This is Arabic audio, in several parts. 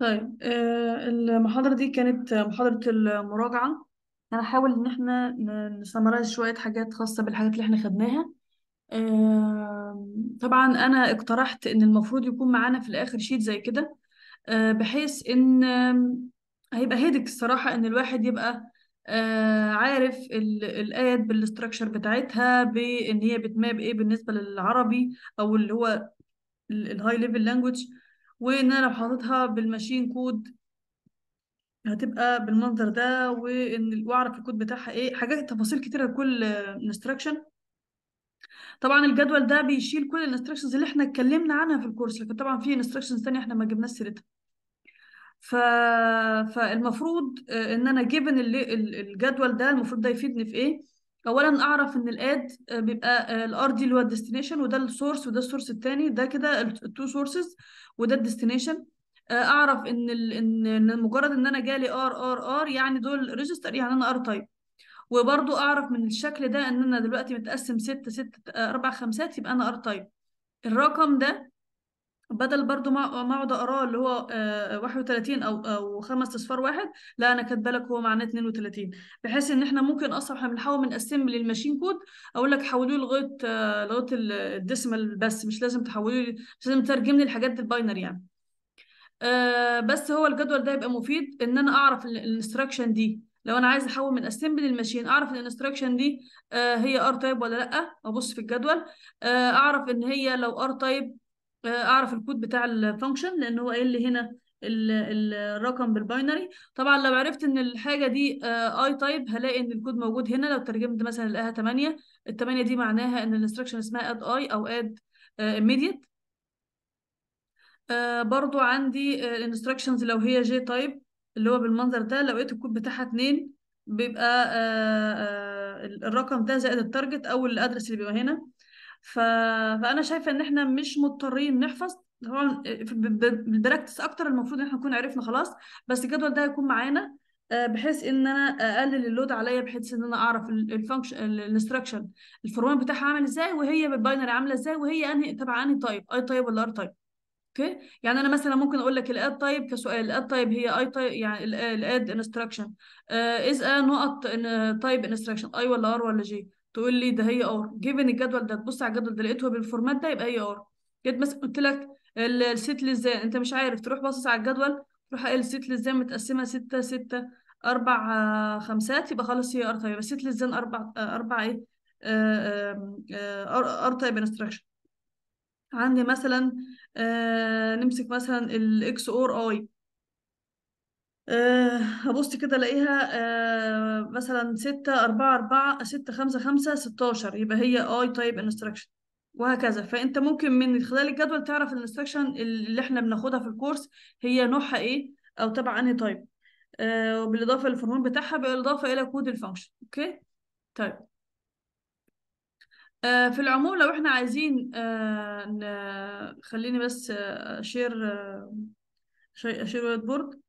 طيب آه، المحاضرة دي كانت محاضرة المراجعة هنحاول إن احنا نسمرايز شوية حاجات خاصة بالحاجات اللي احنا خدناها آه، طبعا أنا اقترحت إن المفروض يكون معانا في الآخر شيت زي كده آه، بحيث إن هيبقى هيدك الصراحة إن الواحد يبقى عارف الآيات بالاستراكشر بتاعتها بإن هي بتماب إيه بالنسبة للعربي أو اللي هو الهاي ليفل لانجوج وان انا لو حاططها بالماشين كود هتبقى بالمنظر ده وان واعرف الكود بتاعها ايه حاجات تفاصيل كتيره لكل انستراكشن طبعا الجدول ده بيشيل كل الانستراكشنز اللي احنا اتكلمنا عنها في الكورس لكن طبعا في انستراكشنز تانية احنا ما جبناش سيرتها ف... فالمفروض آه، ان انا جيفن اللي... الجدول ده المفروض ده يفيدني في ايه اولا اعرف ان الاد بيبقى الار دي اللي هو الديستنيشن وده السورس وده السورس الثاني ده كده التو سورسز وده الديستنيشن اعرف ان ال ان مجرد ان انا جالي ار ار ار يعني دول ريجستر يعني انا ار تايب وبرضو اعرف من الشكل ده ان انا دلوقتي متقسم 6 6 4 5 يبقى انا ار تايب الرقم ده بدل برضو ما ما اقعد اقراه اللي هو 31 آه، او او خمس اصفار واحد لا انا كاتبه لك هو معناه 32 بحيث ان احنا ممكن اصلا احنا بنحاول من اسم للماشين كود اقول لك حولوه لغايه آه، لغايه الديسمال بس مش لازم تحولوه مش لازم تترجم لي الحاجات دي الباينري يعني آه بس هو الجدول ده يبقى مفيد ان انا اعرف الانستراكشن دي لو انا عايز احول من اسمبل للماشين اعرف الانستراكشن دي آه هي ار تايب ولا لا ابص في الجدول آه اعرف ان هي لو ار تايب اعرف الكود بتاع الفانكشن لان هو قايل لي هنا الرقم بالباينري طبعا لو عرفت ان الحاجه دي اي آه، تايب هلاقي ان الكود موجود هنا لو ترجمت مثلا لقاها 8 ال 8 دي معناها ان الانستركشن اسمها اد اي او اد آه، immediate آه، برضو عندي الانستركشنز لو هي جي تايب اللي هو بالمنظر ده لو لقيت الكود بتاعها 2 بيبقى الرقم ده زائد التارجت او الادرس اللي بيبقى هنا ف... فانا شايفه ان احنا مش مضطرين نحفظ طبعا بالبراكتس اكتر المفروض ان احنا نكون عرفنا خلاص بس الجدول ده هيكون معانا آه، بحيث ان انا اقلل اللود عليا بحيث ان انا اعرف الفانكشن الانستراكشن الفورمات بتاعها عامل ازاي وهي بالباينري عامله ازاي وهي انهي تبع انهي تايب اي تايب ولا ار تايب اوكي يعني انا مثلا ممكن اقول لك الاد تايب كسؤال الاد تايب هي اي تايب يعني الاد انستراكشن از ا نقط تايب انستراكشن اي ولا ار ولا جي تقول لي ده هي ار جيفن الجدول ده تبص على الجدول ده لقيته بالفورمات ده يبقى هي ار جيت مثلا قلت لك الست ازاي انت مش عارف تروح باصص على الجدول تروح قايل الست ازاي متقسمه 6 6 اربع آه، خمسات يبقى خلاص هي ار طيب الست ازاي اربع آه، اربع ايه آه، ار تايب انستراكشن عندي مثلا نمسك مثلا الاكس اور اي آه، هبص كده الاقيها آه، مثلا 6 4 4 6 5 5 16 يبقى هي اي تايب انستراكشن وهكذا فانت ممكن من خلال الجدول تعرف الانستراكشن اللي احنا بناخدها في الكورس هي نوعها ايه او تبع انهي تايب آه، للفورمول بتاعها بالاضافه الى كود الفانكشن اوكي طيب آه، في العموم لو احنا عايزين آه، خليني بس اشير اشير وايت بورد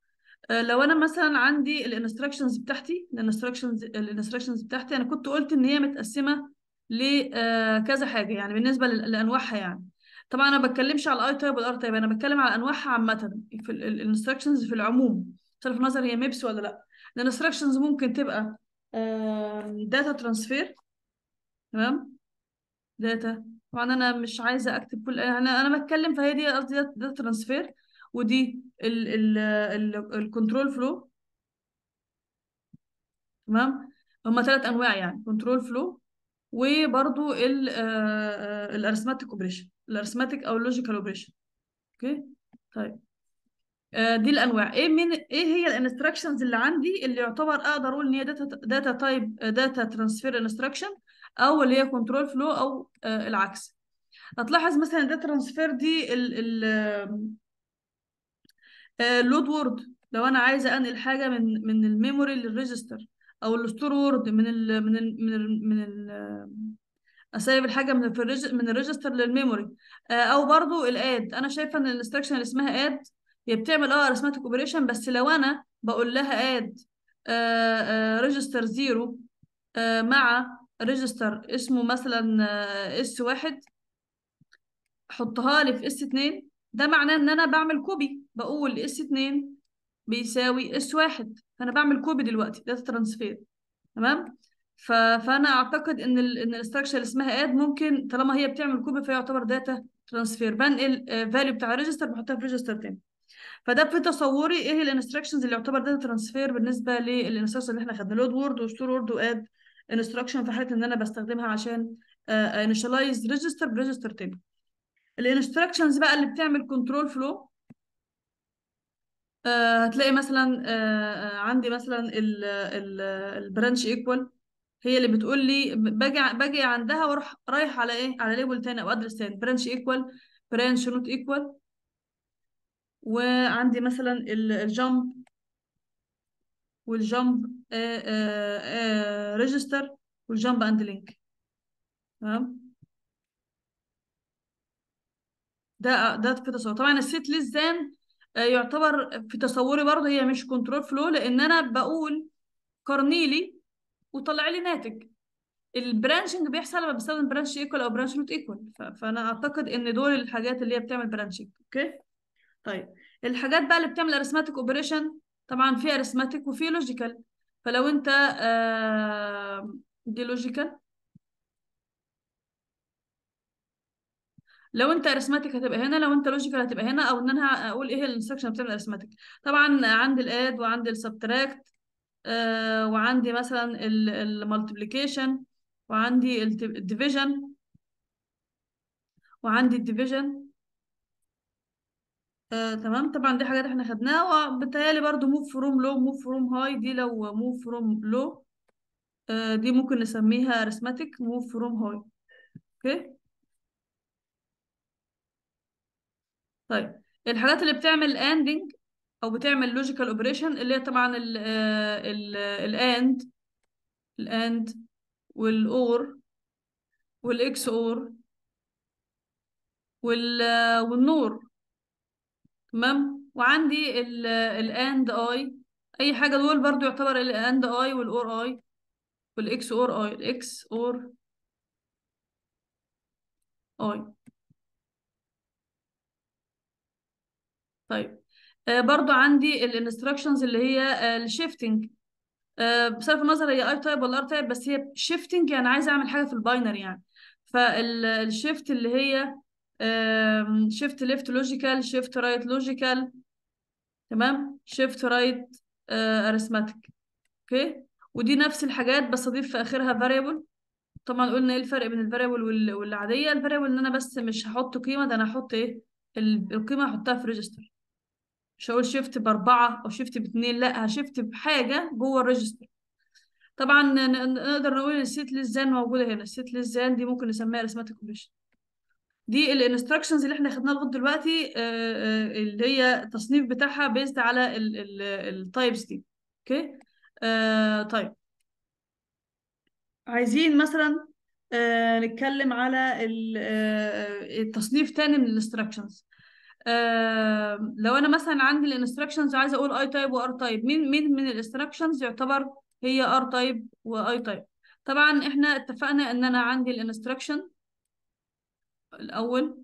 آه، لو انا مثلا عندي الانستراكشنز بتاعتي الانستراكشنز الانستراكشنز بتاعتي انا كنت قلت ان هي متقسمه لكذا آه، حاجه يعني بالنسبه لانواعها يعني طبعا انا ما بتكلمش على الاي تايب والار تايب انا بتكلم على انواعها عامه في الانستراكشنز في العموم بصرف النظر هي ميبس ولا لا الانستراكشنز ممكن تبقى داتا ترانسفير تمام داتا طبعا انا مش عايزه اكتب كل انا انا بتكلم فهي دي قصدي داتا ترانسفير ودي الكنترول فلو تمام هما ثلاث انواع يعني كنترول فلو وبرضو الارثماتيك اوبريشن الارثماتيك او اللوجيكال اوبريشن اوكي طيب آه، دي الانواع ايه من ايه هي الانستراكشنز اللي عندي اللي يعتبر اقدر اقول ان هي داتا داتا تايب داتا ترانسفير انستراكشن او اللي هي كنترول فلو او آه، العكس هتلاحظ مثلا الداتا ترانسفير دي ال ال لود آه، وورد لو انا عايزه انقل حاجه من من الميموري للريجستر او الستور وورد من الـ من الـ من الـ من الـ آه، اسيب الحاجه من من الريجستر للميموري آه، او برضو الاد انا شايفه ان الانستراكشن اللي اسمها اد هي بتعمل اه ارثماتيك اوبريشن بس لو انا بقول لها اد ريجستر زيرو مع ريجستر اسمه مثلا اس واحد حطها لي في اس اتنين ده معناه ان انا بعمل كوبي بقول اس 2 بيساوي اس 1 فانا بعمل كوبي دلوقتي داتا ترانسفير تمام ف... فانا اعتقد ان ال... ان الاستراكشر اللي اسمها اد ممكن طالما هي بتعمل كوبي فيعتبر داتا ترانسفير بنقل فاليو بتاع الريجستر بحطها في ريجستر تاني فده في تصوري ايه الانستراكشنز اللي يعتبر داتا ترانسفير بالنسبه للانستراكشن اللي احنا خدنا لود وورد وستور وورد واد انستراكشن في حاله ان انا بستخدمها عشان انيشالايز ريجستر بريجستر تاني الانستراكشنز بقى اللي بتعمل كنترول فلو آه، هتلاقي مثلا آه، آه، عندي مثلا ال ال البرانش ايكوال هي اللي بتقول لي باجي باجي عندها واروح رايح على ايه على ليبل تاني او ادرس تاني برانش ايكوال برانش نوت ايكوال وعندي مثلا الجامب والجامب ريجستر والجامب اند لينك تمام ده ده كده صور طبعا السيت ليس ذان آه، يعتبر في تصوري برضه هي مش كنترول فلو لان انا بقول قرنيلي وطلع لي ناتج البرانشنج بيحصل لما بستخدم برانش ايكوال او برانش روت ايكوال فانا اعتقد ان دول الحاجات اللي هي بتعمل برانشنج اوكي طيب الحاجات بقى اللي بتعمل ارثماتيك اوبريشن طبعا في ارثماتيك وفي لوجيكال فلو انت آه، دي لوجيكال لو انت ارثماتيك هتبقى هنا لو انت لوجيكال هتبقى هنا او ان انا اقول ايه الانستركشن بتاع الارثماتيك طبعا عندي الاد وعندي السبتراكت آه، وعندي مثلا المالتيبليكيشن وعندي الديفيجن وعندي الديفيجن آه، تمام طبعا دي حاجات احنا خدناها وبالتالي برضو موف فروم لو موف فروم هاي دي لو موف فروم لو آه، دي ممكن نسميها ارثماتيك موف فروم هاي اوكي طيب الحاجات اللي بتعمل اندنج او بتعمل لوجيكال اوبريشن اللي هي طبعا ال آه، ال الاند آه، الاند والاور والاكس اور وال والنور آه، تمام وعندي الاند اي اي حاجه دول برضو يعتبر الاند اي والاور اي والاكس اور اي الاكس اور اي طيب آه، برضو عندي الانستراكشنز اللي هي آه، الشيفتنج آه، بصرف النظر هي اي تايب ولا ار تايب بس هي شيفتنج يعني عايزه اعمل حاجه في الباينري يعني فالشيفت اللي هي شيفت ليفت لوجيكال شيفت رايت لوجيكال تمام شيفت رايت ارثماتيك اوكي ودي نفس الحاجات بس اضيف في اخرها فاريبل طبعا قلنا ايه الفرق بين الفاريبل والعاديه الفاريبل ان انا بس مش هحط قيمه ده انا هحط ايه القيمه هحطها في ريجستر شغل شفت باربعة أو شفت باتنين لأ شفت بحاجة جوه الريجستر طبعا نقدر نقول إن الست للزان موجودة هنا الست للزان دي ممكن نسميها رسمات الكومبليشن دي الانستراكشنز اللي احنا خدناها لغايه دلوقتي آه، آه، اللي هي التصنيف بتاعها بيزد على التايبس دي اوكي آه، طيب عايزين مثلا نتكلم على التصنيف تاني من الانستراكشنز آه، لو انا مثلا عندي الانستراكشنز وعايزه اقول اي تايب وار تايب مين مين من الانستراكشنز يعتبر هي ار تايب واي تايب طبعا احنا اتفقنا ان انا عندي الانستراكشن الاول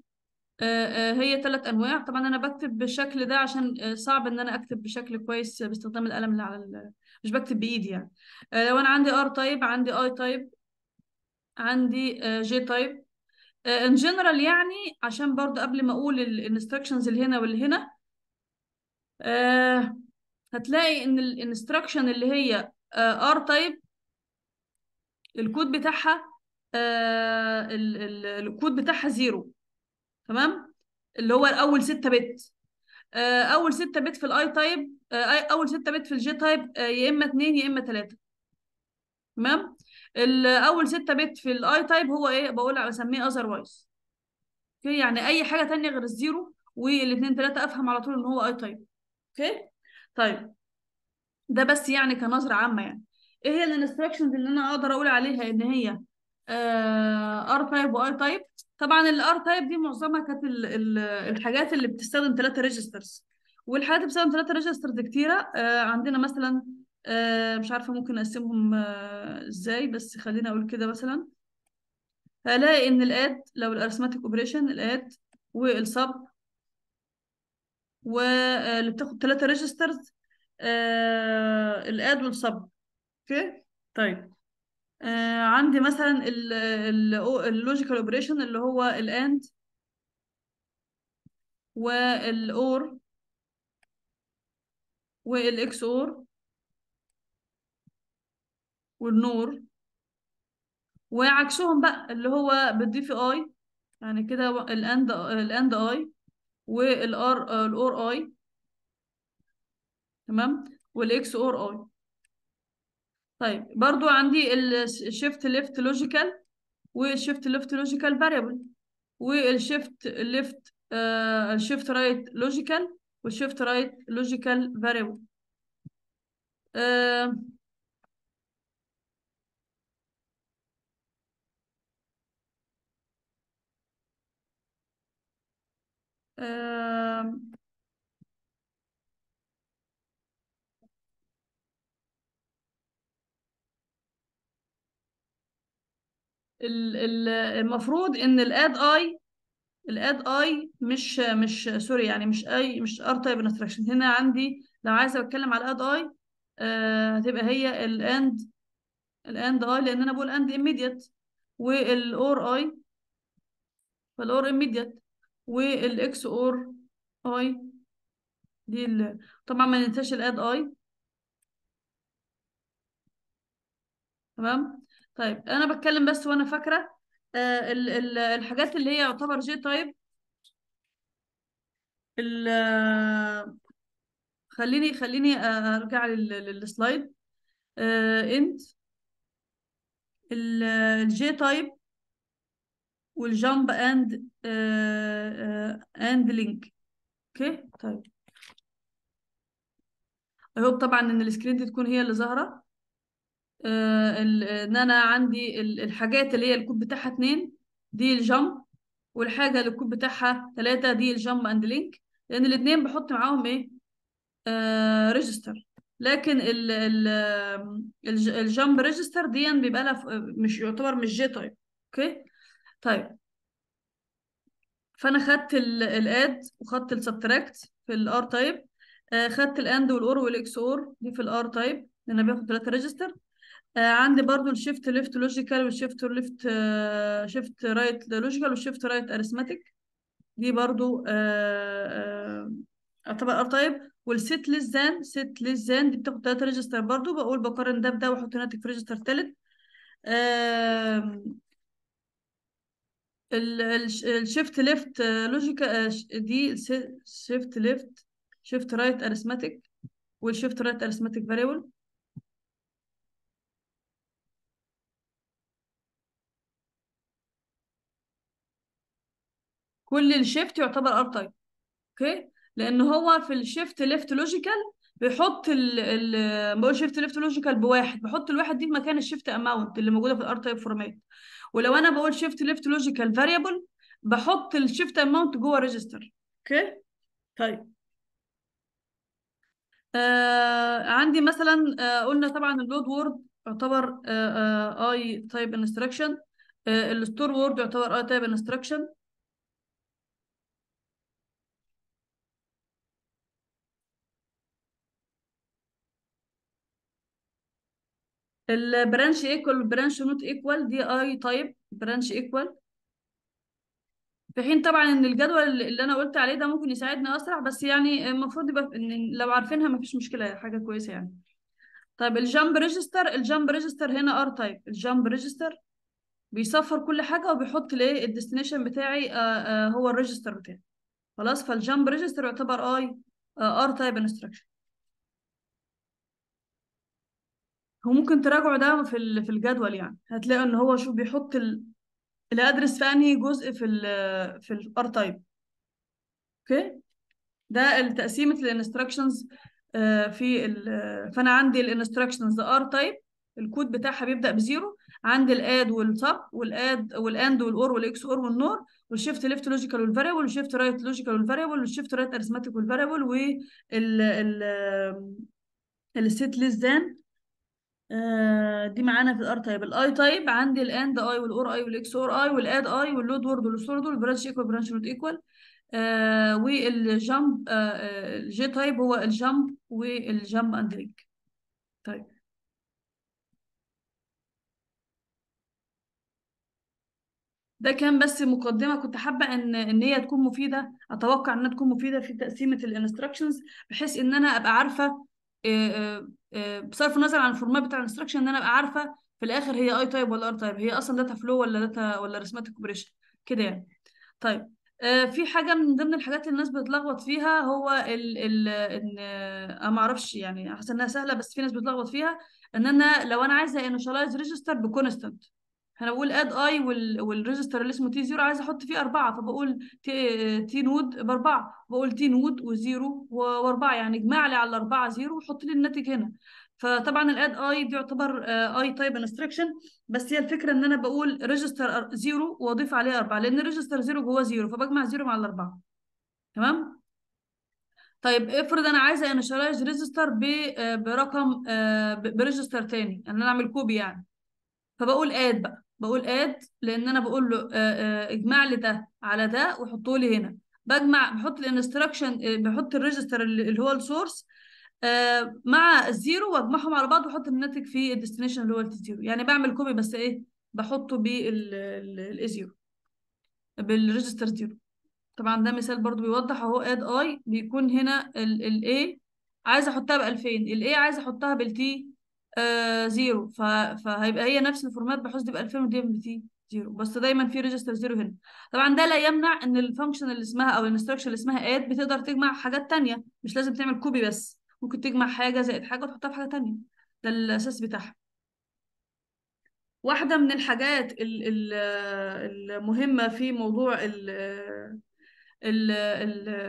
آه، آه، هي ثلاث انواع طبعا انا بكتب بالشكل ده عشان صعب ان انا اكتب بشكل كويس باستخدام القلم اللي على ال... مش بكتب بايدي يعني لو انا عندي ار تايب عندي اي تايب عندي جي تايب ان آه، جنرال يعني عشان برضو قبل ما اقول الانستراكشنز اللي هنا واللي هنا آه، هتلاقي ان الانستراكشن اللي هي ار آه، تايب الكود بتاعها آه الكود بتاعها زيرو تمام اللي هو اول 6 بت اول 6 بت في الاي تايب اول 6 بت في الجي تايب يا اما 2 يا اما 3 تمام الاول 6 بت في الاي تايب هو ايه بقول بسميه اذر وايز اوكي يعني اي حاجه ثانيه غير الزيرو والاثنين ثلاثه افهم على طول ان هو اي تايب اوكي طيب ده بس يعني كنظره عامه يعني ايه هي الانستراكشنز اللي انا اقدر اقول عليها ان هي ار تايب واي تايب طبعا الار تايب دي معظمها كانت الحاجات اللي بتستخدم ثلاثه ريجسترز والحاجات اللي بتستخدم ثلاثه ريجسترز كتيره آه عندنا مثلا آه، مش عارفة ممكن أقسمهم آه، إزاي بس خليني أقول كده مثلا هلاقي إن الاد لو الأرثماتيك أوبريشن الاد والصب واللي آه، بتاخد تلاتة ريجسترز الاد والصب أوكي طيب عندي مثلا اللوجيكال اوبريشن اللي هو الاند والاور والاكس اور والنور وعكسهم بقى اللي هو بالدي في اي يعني كده الاند الاند اي والار الاور اي تمام والاكس اور اي طيب برضو عندي الشيفت ليفت لوجيكال والشيفت ليفت لوجيكال فاريبل والشيفت ليفت الشيفت رايت لوجيكال والشيفت رايت لوجيكال فاريبل آه، المفروض ان الاد اي الاد اي مش مش سوري يعني مش اي مش ار تايب انستراكشن هنا عندي لو عايزه اتكلم على الاد اي آه، هتبقى هي الاند الاند اي لان انا بقول اند immediate والاور اي فالاور immediate والاكس اور اي دي طبعا ما ننساش الاد اي تمام طيب انا بتكلم بس وانا فاكره آه الحاجات اللي هي يعتبر جي تايب ال... آه، خليني خليني آه، ارجع للسلايد انت الجي تايب والجامب اند اند لينك اوكي طيب اي هوب طبعا ان السكرين دي تكون هي اللي ظاهره آه، ان انا عندي الحاجات اللي هي الكود بتاعها اتنين دي الجامب والحاجه اللي الكود بتاعها تلاتة دي الجامب اند لينك لان الاتنين بحط معاهم ايه آه ريجستر لكن ال ال الجامب ريجستر دي بيبقى لها مش يعتبر مش جي تايب اوكي طيب فانا خدت الاد وخدت السبتراكت في الار آه، تايب خدت الاند والاور والاكس اور دي في الار تايب لان بياخد ثلاثه ريجستر آه، عندي برضو الشيفت ليفت لوجيكال والشيفت ليفت شيفت رايت لوجيكال والشيفت رايت اريثماتيك دي برضو اعتبر ار تايب والست ليس ذان ست ليس ذان دي بتاخد ثلاثه ريجستر برضو بقول بقارن ده بده واحط ناتج في ريجستر ثالث الشيفت ليفت لوجيكال دي شيفت ليفت شيفت رايت ارثماتيك والشيفت رايت ارثماتيك فاريبل كل الشيفت يعتبر ار تايب اوكي لان هو في الشيفت ليفت لوجيكال بيحط ال ال بقول شيفت ليفت لوجيكال بواحد بحط الواحد دي في مكان الشيفت اماونت اللي موجوده في الار تايب فورمات ولو انا بقول شيفت ليفت لوجيكال فاريبل بحط الشيفت اماونت جوه ريجستر اوكي طيب آه عندي مثلا آه قلنا طبعا اللود وورد يعتبر اي تايب انستراكشن الستور وورد يعتبر اي تايب انستراكشن البرانش ايكوال برانش نوت ايكوال دي اي تايب برانش ايكوال في حين طبعا ان الجدول اللي انا قلت عليه ده ممكن يساعدنا اسرع بس يعني المفروض يبقى ان لو عارفينها مفيش مشكله حاجه كويسه يعني طيب الجامب ريجستر الجامب ريجستر هنا ار تايب الجامب ريجستر بيصفر كل حاجه وبيحط ليه الديستنيشن بتاعي آآ آه، آآ آه، هو الريجستر بتاعي خلاص فالجامب ريجستر يعتبر اي ار تايب انستراكشن هو ممكن تراجعوا ده في في الجدول يعني هتلاقوا ان هو شوف بيحط ال- الادرس في انهي جزء في ال في الار تايب اوكي ده تقسيمه الانستراكشنز آه، في ال فانا عندي الانستراكشنز ار تايب الكود بتاعها بيبدا بزيرو عندي الاد والسب والاد والاند والاور والاكس اور والنور والشيفت ليفت لوجيكال والفاريبل والشيفت رايت لوجيكال والفاريبل والشيفت رايت ارثماتيك والفاريبل وال ال الست ليس ذان آه، دي معانا في الار تايب الاي تايب عندي الاند اي والاور اي والاكس اور اي والاد اي واللود وورد والستورد والبرانش ايكوال برانش نوت ايكوال والجامب الجي تايب هو الجامب والجامب اند لينك طيب ده كان بس مقدمه كنت حابه ان ان هي تكون مفيده اتوقع انها تكون مفيده في تقسيمه الانستراكشنز بحيث ان انا ابقى عارفه آه، آه، آه، بصرف النظر عن الفورمات بتاع الانستراكشن ان انا ابقى عارفه في الاخر هي اي تايب ولا ار تايب هي اصلا داتا فلو ولا داتا ولا رسمات كوبريشن كده يعني طيب آه، في حاجه من ضمن الحاجات اللي الناس بتتلخبط فيها هو ال ال ان آه، انا ما اعرفش يعني حاسه انها سهله بس في ناس بتتلخبط فيها ان انا لو انا عايزه انشالايز ريجستر بكونستنت انا بقول اد اي والريجستر اللي اسمه تي زيرو عايز احط فيه اربعه فبقول تي, تي نود باربعه بقول تي نود وزيرو واربعه يعني اجمع لي على الاربعه زيرو وحط لي الناتج هنا فطبعا الاد اي دي يعتبر اي تايب انستركشن بس هي الفكره ان انا بقول ريجستر زيرو واضيف عليه اربعه لان ريجستر زيرو جواه زيرو فبجمع زيرو مع الاربعه تمام طيب افرض انا عايزه انشالايز آه، ريجستر برقم آه، بريجستر تاني يعني ان انا اعمل كوبي يعني فبقول اد بقى بقول اد لان انا بقول له آه، آه، اجمع لي ده على ده وحطه لي هنا بجمع بحط الانستراكشن آه، بحط الريجستر اللي هو السورس مع الزيرو واجمعهم على بعض واحط الناتج في الديستنيشن اللي هو الزيرو يعني بعمل كوبي بس ايه بحطه بالزيرو بالريجستر زيرو طبعا ده مثال برضو بيوضح اهو اد اي بيكون هنا الاي عايز احطها ب 2000 الاي عايز احطها بالتي آه، زيرو ف... فهيبقى هي نفس الفورمات بحيث تبقى 2000 ودي ام تي زيرو بس دايما في ريجستر زيرو هنا طبعا ده لا يمنع ان الفانكشن اللي اسمها او الانستراكشن اللي اسمها اد بتقدر تجمع حاجات ثانيه مش لازم تعمل كوبي بس ممكن تجمع حاجه زائد حاجه وتحطها في حاجه ثانيه ده الاساس بتاعها واحده من الحاجات المهمه في موضوع ال ال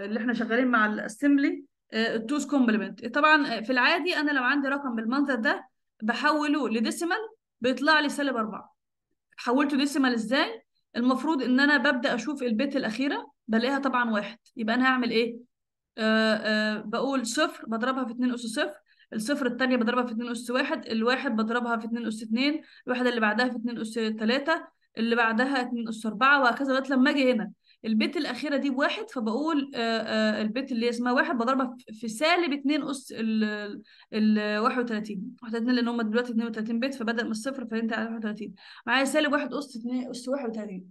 اللي احنا شغالين مع الاسمبلي التوز كومبلمنت طبعا في العادي انا لو عندي رقم بالمنظر ده بحوله لديسيمال بيطلع لي سالب 4 حولته ديسيمال ازاي المفروض ان انا ببدا اشوف البيت الاخيره بلاقيها طبعا واحد يبقى انا هعمل ايه آه آه بقول صفر بضربها في 2 اس صفر الصفر الثانيه بضربها في 2 اس واحد الواحد بضربها في 2 اس 2 الواحده اللي بعدها في 2 اس 3 اللي بعدها 2 اس 4 وهكذا لغايه لما اجي هنا البيت الاخيره دي بواحد فبقول آه، آه، البيت اللي اسمها واحد بضربها في سالب 2 اس ال ال 31 31 لان هم دلوقتي 32 بيت فبدا من الصفر فانت على 31 معايا سالب 1 اس 2 اس 31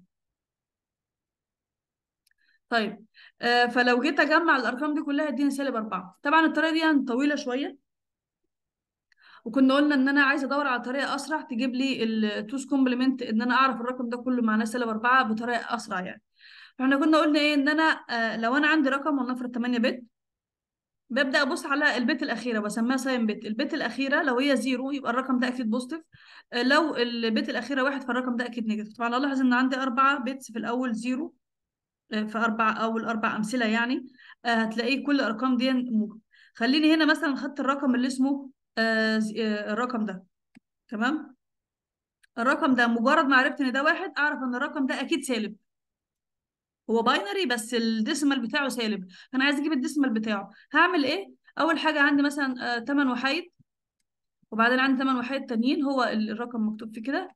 طيب آه، فلو جيت اجمع الارقام دي كلها اديني سالب 4 طبعا الطريقه دي يعني طويله شويه وكنا قلنا ان انا عايزه ادور على طريقه اسرع تجيب لي التوز كومبلمنت ان انا اعرف الرقم ده كله معناه سالب اربعه بطريقه اسرع يعني فاحنا كنا قلنا ايه ان انا آه، لو انا عندي رقم ولنفرض 8 بت ببدا ابص على البت الاخيره بسميها ساين بت البت الاخيره لو هي زيرو يبقى الرقم ده اكيد بوزيتيف آه، لو البت الاخيره واحد فالرقم ده اكيد نيجاتيف طبعا الاحظ ان عندي اربع بيتس في الاول زيرو آه، في اربع اول اربع امثله يعني هتلاقيه كل الارقام دي موجب خليني هنا مثلا خدت الرقم اللي اسمه الرقم ده تمام الرقم ده مجرد ما عرفت ان ده واحد اعرف ان الرقم ده اكيد سالب هو باينري بس الديسمال بتاعه سالب فانا عايز اجيب الديسمال بتاعه هعمل ايه اول حاجه عندي مثلا 8 آه، وحيد وبعدين عندي 8 وحيد تانيين هو الرقم مكتوب في كده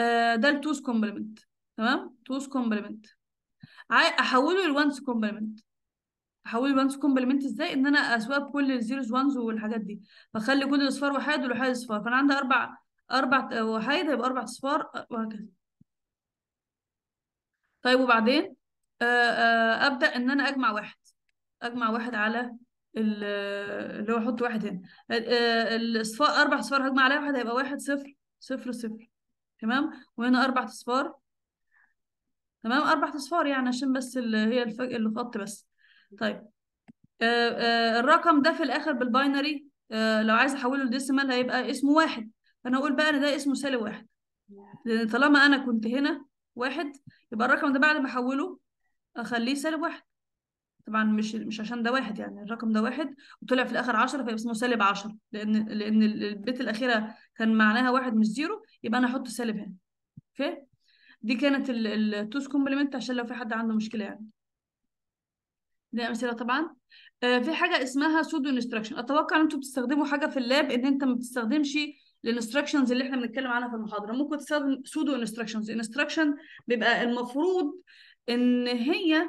آه، ده التوز كومبلمنت تمام توز كومبلمنت احوله للوانس كومبلمنت احوله لوانس كومبلمنت ازاي ان انا اسواب كل الزيروز وانز والحاجات دي فاخلي كل الاصفار وحيد والوحيد اصفار فانا عندي اربع اربع وحيد هيبقى اربع اصفار آه، وهكذا طيب وبعدين آه، آه، ابدا ان انا اجمع واحد اجمع واحد على اللي هو احط واحد هنا آه، الاصفار اربع اصفار هجمع عليها واحد هيبقى واحد صفر صفر صفر تمام وهنا اربع اصفار تمام اربع اصفار يعني عشان بس اللي هي الفج... الخط بس طيب الرقم ده في الاخر بالباينري لو عايز احوله لديسيمال هيبقى اسمه واحد فانا اقول بقى ان ده اسمه سالب واحد لان طالما انا كنت هنا واحد يبقى الرقم ده بعد ما احوله اخليه سالب واحد طبعا مش مش عشان ده واحد يعني الرقم ده واحد وطلع في الاخر 10 فيبقى اسمه سالب 10 لان لان البيت الاخيره كان معناها واحد مش زيرو يبقى انا احط سالب هنا اوكي دي كانت التوز كومبلمنت عشان لو في حد عنده مشكله يعني دي امثله طبعا آه في حاجه اسمها سودو انستراكشن اتوقع ان انتوا بتستخدموا حاجه في اللاب ان انت ما بتستخدمش الانستراكشنز اللي احنا بنتكلم عنها في المحاضره ممكن تستخدم سودو انستراكشنز انستراكشن بيبقى المفروض ان هي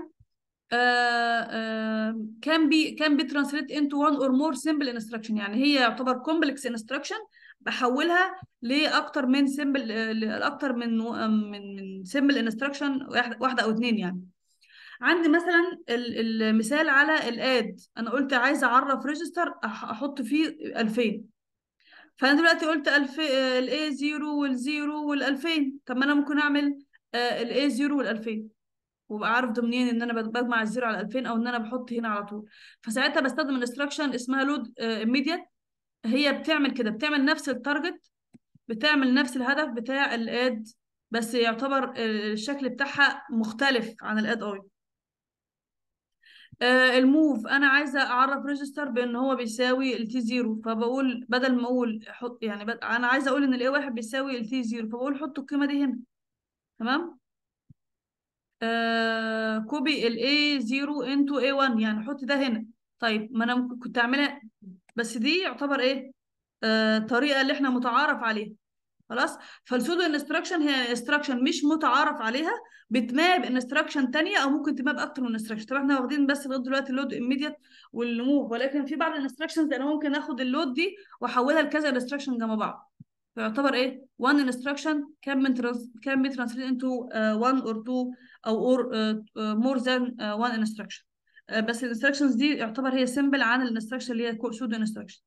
كان بي كان بترانسليت انتو وان اور مور سمبل انستراكشن يعني هي يعتبر كومبلكس انستراكشن بحولها لاكتر من سمبل آه، لاكتر من آه، من من سمبل انستراكشن واحده او اتنين يعني عندي مثلا المثال على الاد انا قلت عايز اعرف ريجستر احط فيه 2000 فانا دلوقتي قلت الف الاي 0 وال0 وال2000 طب ما انا ممكن اعمل الاي 0 وال2000 وابقى عارف ضمنيا ان انا بجمع الزيرو على 2000 او ان انا بحط هنا على طول فساعتها بستخدم انستراكشن اسمها لود ايميديت آه، هي بتعمل كده بتعمل نفس التارجت بتعمل نفس الهدف بتاع الاد بس يعتبر الشكل بتاعها مختلف عن الاد اي الموف انا عايزه اعرف ريجستر بان هو بيساوي ال تي زيرو فبقول بدل ما اقول حط يعني انا عايزه اقول ان الاي واحد بيساوي ال تي زيرو فبقول حط القيمه دي هنا تمام آه، كوبي ال A0 into A1 يعني حط ده هنا طيب ما انا ممكن كنت اعملها بس دي يعتبر ايه آه طريقه اللي احنا متعارف عليها خلاص فالسودو انستراكشن هي انستراكشن مش متعارف عليها بتماب انستراكشن ثانيه او ممكن تماب اكتر من انستراكشن طب احنا واخدين بس لغايه دلوقتي اللود اميديت والموف ولكن في بعض الانستراكشنز انا ممكن اخد اللود دي واحولها لكذا انستراكشن جنب بعض فيعتبر ايه؟ one instruction can be can be translated into uh, one or two او or آه، آه، more than آه، one instruction بس الانستراكشنز دي يعتبر هي سيمبل عن الانستراكشن اللي هي سودو انستراكشن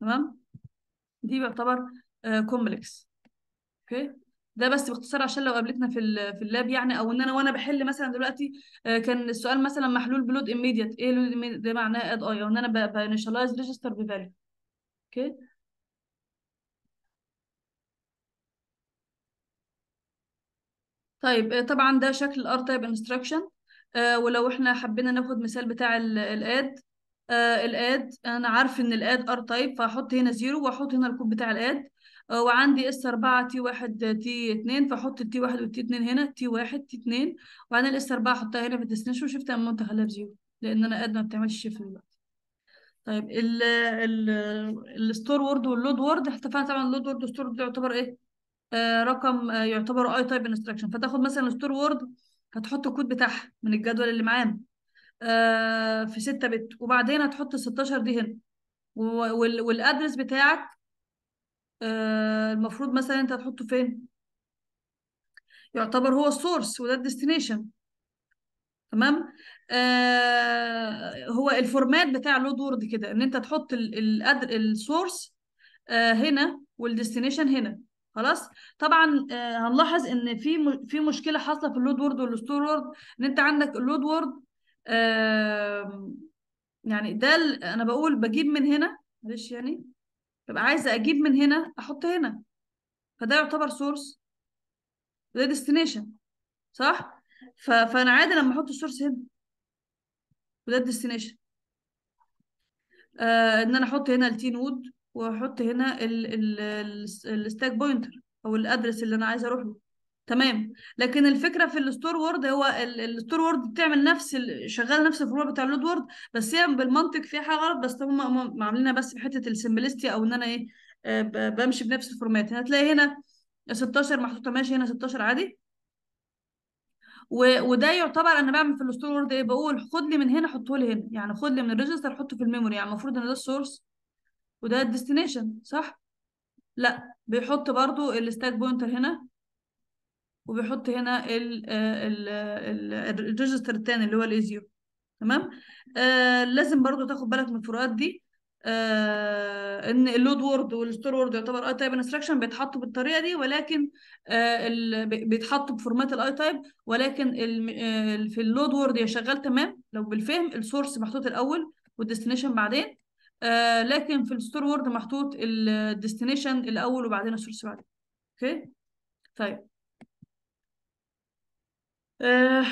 تمام دي بيعتبر كومبلكس اوكي ده بس باختصار عشان لو قابلتنا في في اللاب يعني او ان انا وانا بحل مثلا دلوقتي كان السؤال مثلا محلول بلود immediate ايه ده معناه اد اي او ان انا بانيشالايز ريجستر بفاليو اوكي طيب آه، طبعا ده شكل الار تايب انستراكشن آه، ولو احنا حبينا ناخد مثال بتاع الاد الاد آه، انا عارف ان الاد ار تايب فاحط هنا زيرو واحط هنا الكود بتاع الاد وعندي اس 4 تي 1 تي 2 فاحط التي 1 والتي 2 هنا تي 1 تي 2 وبعدين الاس 4 احطها هنا في الديستنيشن وشفت اما خليها بزيرو لان انا اد ما بتعملش شيفت دلوقتي طيب ال ال الستور وورد واللود وورد اتفقنا طبعا اللود وورد والستور وورد يعتبر ايه آه، رقم آه، يعتبر اي تايب انستراكشن فتاخد مثلا ستور وورد هتحط الكود بتاعها من الجدول اللي معانا آه، في 6 بت وبعدين هتحط ال 16 دي هنا والادرس بتاعك المفروض مثلا انت هتحطه فين يعتبر هو السورس وده الديستنيشن تمام آه هو الفورمات بتاع لود وورد كده ان انت تحط السورس آه هنا والديستنيشن هنا خلاص طبعا آه، هنلاحظ ان في في مشكله حاصله في اللود وورد والستور وورد ان انت عندك اللود وورد يعني ده انا بقول بجيب من هنا معلش يعني ببقى عايزه اجيب من هنا احط هنا فده يعتبر سورس وده ديستنيشن صح ف... فانا عادي لما احط السورس هنا وده الديستنيشن آه ان انا احط هنا التين وود واحط هنا الستاك بوينتر او الادرس اللي انا عايزه اروح له تمام لكن الفكره في الستور وورد هو الستور وورد بتعمل نفس شغال نفس الفورمات بتاع اللود وورد بس هي يعني بالمنطق فيها حاجه غلط بس هم عاملينها بس في حته السمبلستي او ان انا ايه آه، بمشي بنفس الفورمات هتلاقي هنا 16 محطوطه ماشي هنا 16 عادي وده يعتبر انا بعمل في الستور وورد ايه بقول خد لي من هنا حطه لي هنا يعني خد لي من الريجستر حطه في الميموري يعني المفروض ان ده السورس وده الديستنيشن صح لا بيحط برضو الستاك بوينتر هنا وبيحط هنا الريجستر آه، الثاني آه، اللي هو الايزيو تمام آه لازم برضو تاخد بالك من الفروقات دي آه ان اللود وورد والستور وورد يعتبر اي تايب انستراكشن بيتحطوا بالطريقه دي ولكن آه بيتحطوا بفورمات الاي تايب ولكن آه، في اللود وورد يا شغال تمام لو بالفهم السورس محطوط الاول والديستنيشن بعدين آه، لكن في الستور وورد محطوط الديستنيشن الاول وبعدين السورس بعدين اوكي طيب آه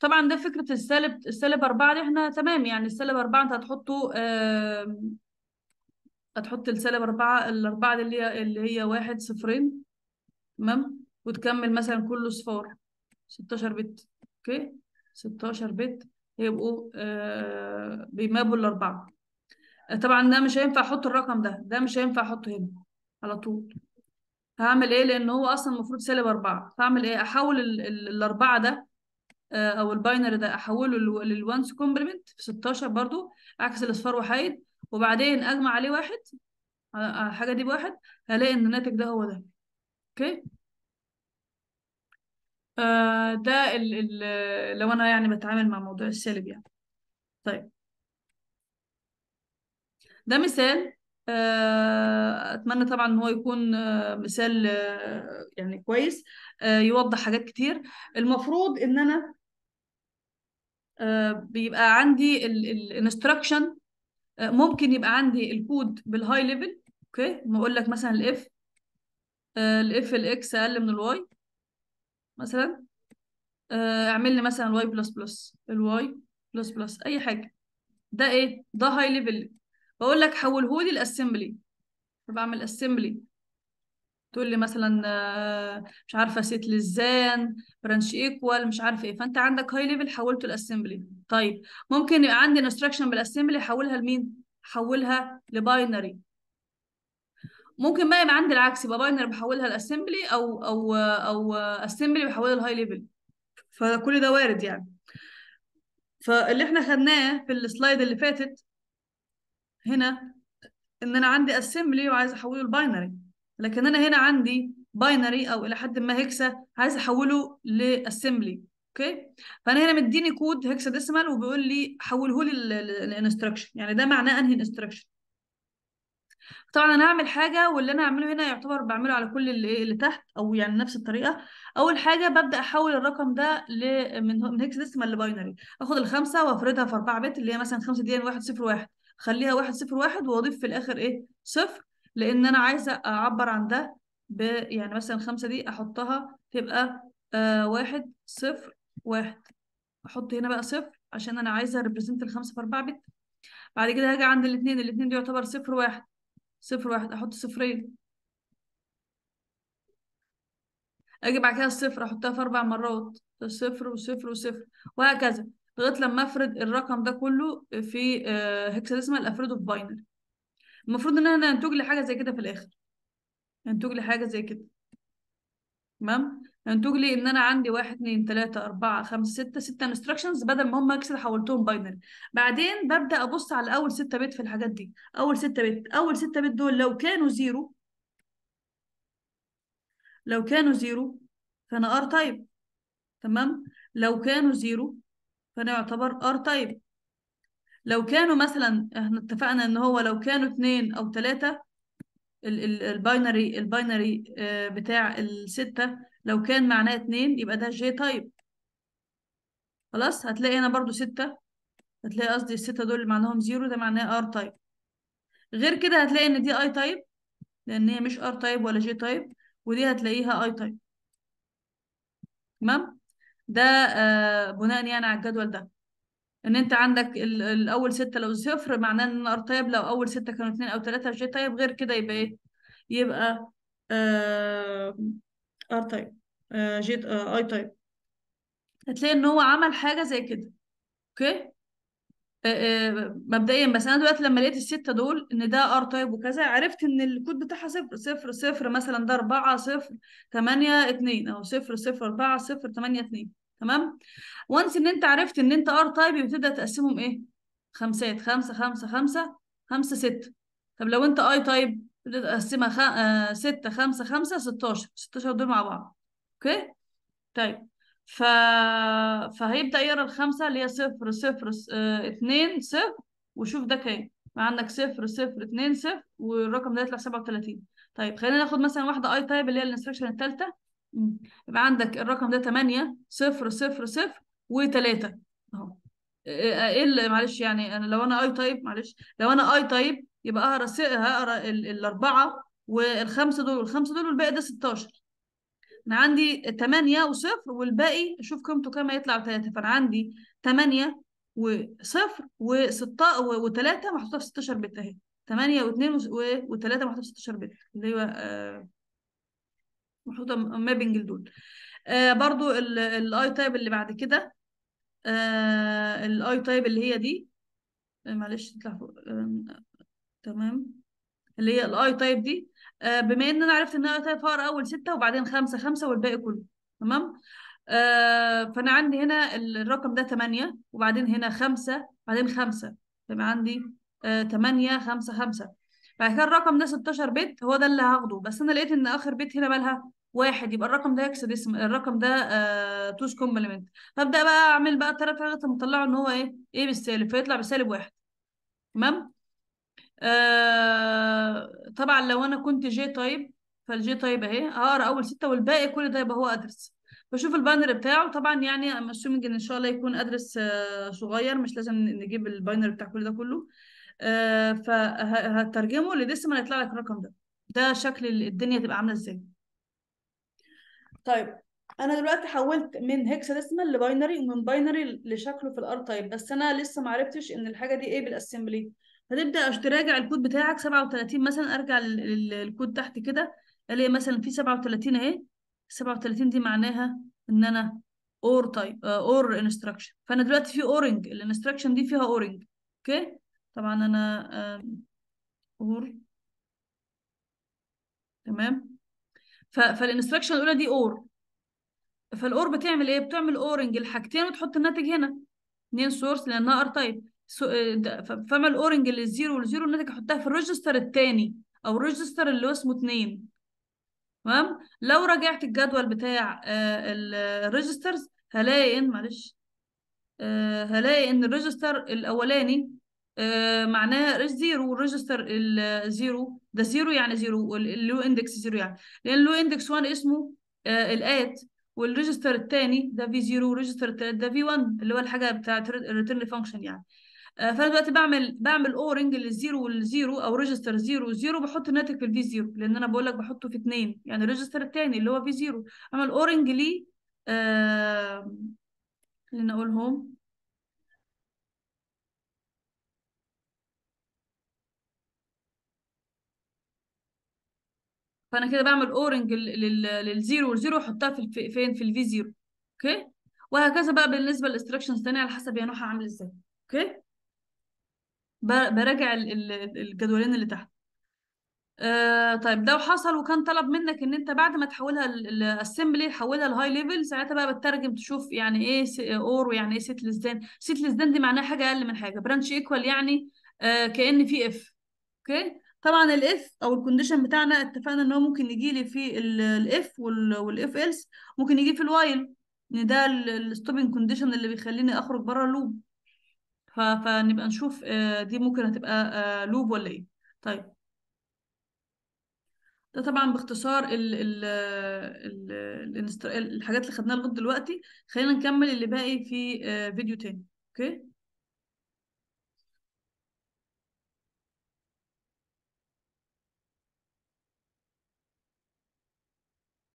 طبعا ده فكره السالب السالب اربعه دي احنا تمام يعني السالب اربعه انت هتحطه آه هتحط السالب اربعه الاربعه دي اللي هي اللي هي واحد صفرين تمام وتكمل مثلا كل صفار 16 بت اوكي 16 بت هيبقوا آه بيمابوا الاربعه طبعا ده مش هينفع احط الرقم ده ده مش هينفع احطه هنا على طول هعمل ايه لان هو اصلا المفروض سالب أربعة فاعمل ايه احول الأربعة ده آه، او الباينري ده احوله للوانس كومبلمنت في 16 برضو عكس الاصفار وحايد وبعدين اجمع عليه واحد على آه، آه، الحاجه دي بواحد هلاقي ان الناتج ده هو ده اوكي آه ده لو انا يعني بتعامل مع موضوع السالب يعني طيب ده مثال آه، اتمنى طبعا ان هو يكون آه، مثال آه، يعني كويس يوضح حاجات كتير المفروض ان انا بيبقى عندي الانستراكشن ممكن يبقى عندي الكود بالهاي ليفل اوكي بقول لك مثلا الاف الاف الاكس اقل من الواي مثلا اعمل لي مثلا الواي بلس بلس الواي بلس بلس اي حاجه ده ايه ده هاي ليفل بقول لك حولهولي الاسمبلي فبعمل اسمبلي تقول لي مثلا آه، مش عارفه سيت للزان برانش ايكوال مش عارفه ايه فانت عندك هاي ليفل حولته لاسمبلي طيب ممكن يبقى عندي انستراكشن بالاسمبلي حولها لمين حولها لباينري ممكن بقى يبقى عندي العكس يبقى باينري بحولها لاسمبلي او او او اسمبلي بحولها لهاي ليفل فكل ده وارد يعني فاللي احنا خدناه في السلايد اللي فاتت هنا ان انا عندي اسمبلي وعايز احوله لباينري لكن انا هنا عندي باينري او الى حد ما هيكسا عايز احوله لاسمبلي اوكي فانا هنا مديني كود هيكسا ديسمال وبيقول لي حوله لي الانستراكشن يعني ده معناه انهي انستراكشن طبعا انا هعمل حاجه واللي انا هعمله هنا يعتبر بعمله على كل اللي, إيه اللي تحت او يعني نفس الطريقه اول حاجه ببدا احول الرقم ده ل من هيكس ديسمال لباينري اخد الخمسه وافردها في 4 بت اللي هي مثلا 5 دي 1 0 1 خليها واحد صفر واحد واضيف في الاخر ايه صفر لان انا عايزه اعبر عن ده ب يعني مثلا الخمسه دي احطها تبقى آه واحد صفر واحد احط هنا بقى صفر عشان انا عايزه ريبريزنت الخمسه في 4 بت بعد كده هاجي عند الاثنين الاثنين دي يعتبر صفر واحد صفر واحد احط صفرين اجي بعد كده الصفر احطها في اربع مرات صفر وصفر وصفر وهكذا لغايه لما افرد الرقم ده كله في هكساديسمال آه، افرده في باينري المفروض ان انا انتج لي حاجه زي كده في الاخر انتج لي حاجه زي كده تمام انتج لي ان انا عندي 1 2 3 4 5 6 6 انستراكشنز بدل ما هم اكسل حولتهم باينري بعدين ببدا ابص على اول 6 بت في الحاجات دي اول 6 بت اول 6 بت دول لو كانوا زيرو لو كانوا زيرو فانا ار تايب تمام لو كانوا زيرو فانا يعتبر ار تايب لو كانوا مثلا احنا اتفقنا ان هو لو كانوا اتنين او تلاتة الباينري الباينري آه، بتاع الستة لو كان معناه اتنين يبقى ده جي تايب خلاص هتلاقي هنا برضو ستة هتلاقي قصدي الستة دول اللي معناهم زيرو ده معناه ار تايب غير كده هتلاقي ان دي اي تايب لان هي مش ار تايب ولا جي تايب ودي هتلاقيها اي تايب تمام ده آه، بناء يعني على الجدول ده ان انت عندك الاول ستة لو صفر معناه ان انا ار طيب لو اول ستة كانوا اتنين او تلاتة جي طيب غير كده يبقى ايه يبقى آه، ار طيب آه، جي اي طيب هتلاقي ان هو عمل حاجة زي كده اوكي آه، آه، مبدئيا بس انا دلوقتي لما لقيت السته دول ان ده ار تايب وكذا عرفت ان الكود بتاعها صفر صفر صفر مثلا ده 4 صفر 8 2 او صفر صفر 4 صفر 8 2 تمام وانس ان انت عرفت ان انت ار تايب يبتدى تقسمهم ايه خمسات خمسة خمسة خمسة خمسة ستة طب لو انت اي تايب تبدا تقسمها خ... آه ستة خمسة خمسة 16 16 دول مع بعض اوكي طيب ف... فهيبدأ يقرا الخمسة اللي هي صفر صفر آه، اتنين صفر وشوف ده كام عندك صفر صفر اتنين صفر والرقم ده يطلع سبعة وتلاتين طيب خلينا ناخد مثلا واحدة اي تايب اللي هي الانستركشن التالتة يبقى عندك الرقم ده تمانية صفر صفر صفر وتلاتة اهو ايه آه، آه، اللي معلش يعني انا لو انا اي تايب معلش لو انا اي تايب يبقى اقرا هقرا الاربعة والخمسة دول والخمسة دول والباقي ده 16 انا عندي 8 وصفر والباقي شوف قيمته كام هيطلع 3 فانا عندي 8 وصفر و6 و3 محطوطه في 16 بت اهي 8 و2 و3 محطوطه في 16 بت اللي هو آه، محطوطه مابنج لدول آه، برضو الاي تايب اللي بعد كده آه، الاي تايب اللي هي دي معلش تطلع فوق تمام اللي هي الاي تايب دي آه، بما ان انا عرفت ان انا فقر اول ستة وبعدين خمسة خمسة والباقي كله تمام آه، فانا عندي هنا الرقم ده ثمانيه وبعدين هنا خمسة بعدين خمسة فيبقى عندي ثمانيه آه، خمسة خمسة بعد كده الرقم ده 16 بت هو ده اللي هاخده بس انا لقيت ان اخر بت هنا مالها واحد يبقى الرقم ده اسم الرقم ده آه كومبلمنت فابدا بقى اعمل بقى الثلاث حاجات مطلعه ان هو ايه ايه بالسالب فيطلع بسالب واحد تمام آه، طبعا لو انا كنت جي تايب فالجي تايب اهي هقرا اول ستة والباقي كل ده يبقى هو ادرس بشوف الباينري بتاعه طبعا يعني ام ان ان شاء الله يكون ادرس آه، صغير مش لازم نجيب الباينري بتاع كل ده كله آه فهترجمه لديسيمال يطلع لك الرقم ده ده شكل الدنيا تبقى عامله ازاي طيب انا دلوقتي حولت من ديسمال لباينري ومن باينري لشكله في الار تايب بس انا لسه ما عرفتش ان الحاجه دي ايه بالاسمبلي هتبدا تراجع الكود بتاعك 37 مثلا ارجع الكود تحت كده الاقي مثلا في 37 اهي 37 دي معناها ان انا اور تايب اور انستراكشن فانا دلوقتي في اورنج الانستراكشن دي فيها اورنج اوكي طبعا انا اور تمام فالانستراكشن الاولى دي اور فالاور بتعمل ايه بتعمل اورنج الحاجتين وتحط الناتج هنا اثنين سورس لانها ار تايب آه، فما الاورنج اللي الزيرو والزيرو ان انت تحطها في الريجستر الثاني او الريجستر اللي هو اسمه 2 تمام لو راجعت الجدول بتاع آه، الريجسترز هلاقي ان معلش آه، هلاقي ان الريجستر الاولاني معناه ريج زيرو والريجستر الزيرو ده زيرو يعني زيرو اللو اندكس زيرو يعني لان اللو اندكس 1 اسمه الات والريجستر الثاني ده في 0 والريجستر الثالث ده في 1 اللي هو الحاجه بتاعت الريتيرن فانكشن يعني آه، فانا دلوقتي بعمل بعمل اورنج للزيرو والزيرو او ريجستر زيرو زيرو بحط الناتج في الفي زيرو لان انا بقول لك بحطه في اثنين يعني الريجستر الثاني اللي هو في زيرو اعمل اورنج ليه آه خلينا اقول هوم فانا كده بعمل اورنج للزيرو والزيرو احطها في فين في الفي زيرو اوكي وهكذا بقى بالنسبه للاستراكشنز الثانيه على حسب يا نوحه عامل ازاي اوكي براجع الجدولين اللي تحت آه طيب ده وحصل وكان طلب منك ان انت بعد ما تحولها الاسمبلي تحولها لهاي ليفل ساعتها بقى بتترجم تشوف يعني ايه اور ويعني ايه سيت لسدان سيت لسدان دي معناها حاجه اقل من حاجه برانش ايكوال يعني آه كان في اف اوكي طبعا الاف او الكونديشن بتاعنا اتفقنا ان هو ممكن يجي لي في الاف والاف ايلس ممكن يجي في الوايل يعني ان ده الستوبنج كونديشن اللي بيخليني اخرج بره اللوب فنبقى نشوف آه، دي ممكن هتبقى آه، لوب ولا ايه طيب ده طبعا باختصار الـ الـ الـ الـ الحاجات اللي خدناها لغايه دلوقتي خلينا نكمل اللي باقي ايه في آه، فيديو تاني اوكي